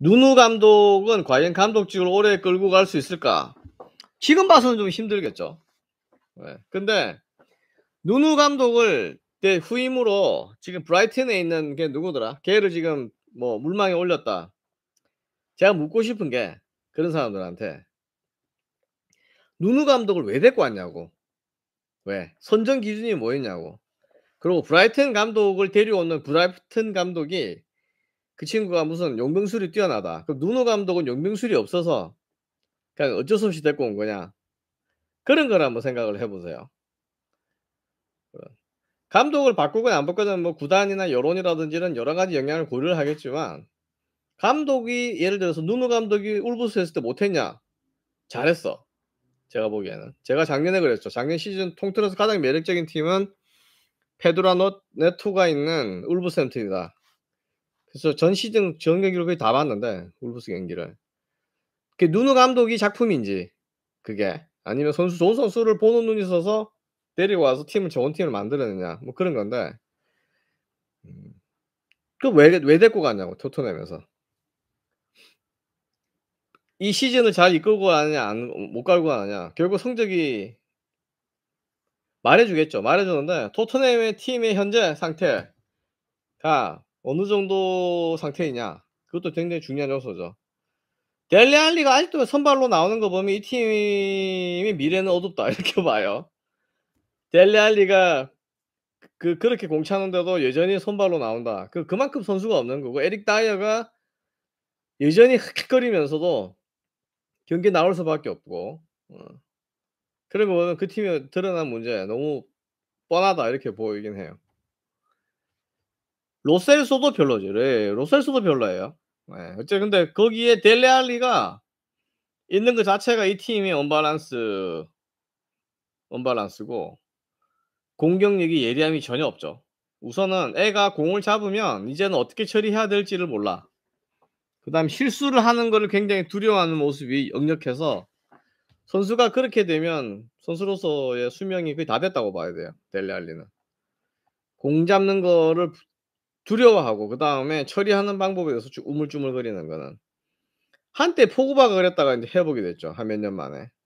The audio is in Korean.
누누 감독은 과연 감독직을 오래 끌고 갈 수 있을까? 지금 봐서는 좀 힘들겠죠. 네. 근데 누누 감독을 후임으로 지금 브라이튼에 있는 게 누구더라? 걔를 지금 뭐 물망에 올렸다. 제가 묻고 싶은 게 그런 사람들한테 누누 감독을 왜 데리고 왔냐고. 왜? 선정 기준이 뭐였냐고. 그리고 브라이튼 감독을 데려오는 브라이튼 감독이 그 친구가 무슨 용병술이 뛰어나다. 그럼 누노 감독은 용병술이 없어서 그냥 어쩔 수 없이 데리고 온 거냐. 그런 걸 한번 생각을 해보세요. 감독을 바꾸거나안 바꾸든 뭐 구단이나 여론이라든지는 여러 가지 영향을 고려를 하겠지만 감독이 예를 들어서 누누 감독이 울브스 했을 때 못했냐? 잘했어. 제가 보기에는. 제가 작년에 그랬죠. 작년 시즌 통틀어서 가장 매력적인 팀은 페드라노 네투가 있는 울브스햄튼이다. 그래서 전 시즌 전 경기를 거의 다 봤는데 울브스 경기를. 그 누누 감독이 작품인지 그게 아니면 선수 좋은 선수를 보는 눈이 있어서 데리고 와서 팀을 좋은 팀을 만들어내냐 뭐 그런 건데 음, 그왜왜 왜 데리고 갔냐고 토트넘에서 이 시즌을 잘 이끌고 가느냐 안, 못 갈고 가느냐 결국 성적이 말해주겠죠 말해주는데 토트넘의 팀의 현재 상태가 어느 정도 상태이냐 그것도 굉장히 중요한 요소죠. 델리 알리가 아직도 선발로 나오는 거 보면 이팀이 미래는 어둡다 이렇게 봐요. 델리 알리가 그 그렇게 공차는데도 여전히 선발로 나온다. 그 그만큼 선수가 없는 거고 에릭 다이어가 여전히 흑흑거리면서도 경기 나올 수밖에 없고 어. 그리고 그 팀이 드러난 문제 너무 뻔하다 이렇게 보이긴 해요. 로셀소도 별로죠. 네, 로셀소도 별로예요. 네, 어째 근데 거기에 델레알리가 있는 것 그 자체가 이 팀의 언밸런스 언밸런스고 공격력이 예리함이 전혀 없죠. 우선은 애가 공을 잡으면 이제는 어떻게 처리해야 될지를 몰라. 그다음 실수를 하는 것을 굉장히 두려워하는 모습이 역력해서 선수가 그렇게 되면 선수로서의 수명이 거의 다 됐다고 봐야 돼요. 델레알리는 공 잡는 거를 두려워하고 그 다음에 처리하는 방법에 대해서 우물쭈물거리는 거는 한때 포구바가 그랬다가 이제 회복이 됐죠 한 몇 년 만에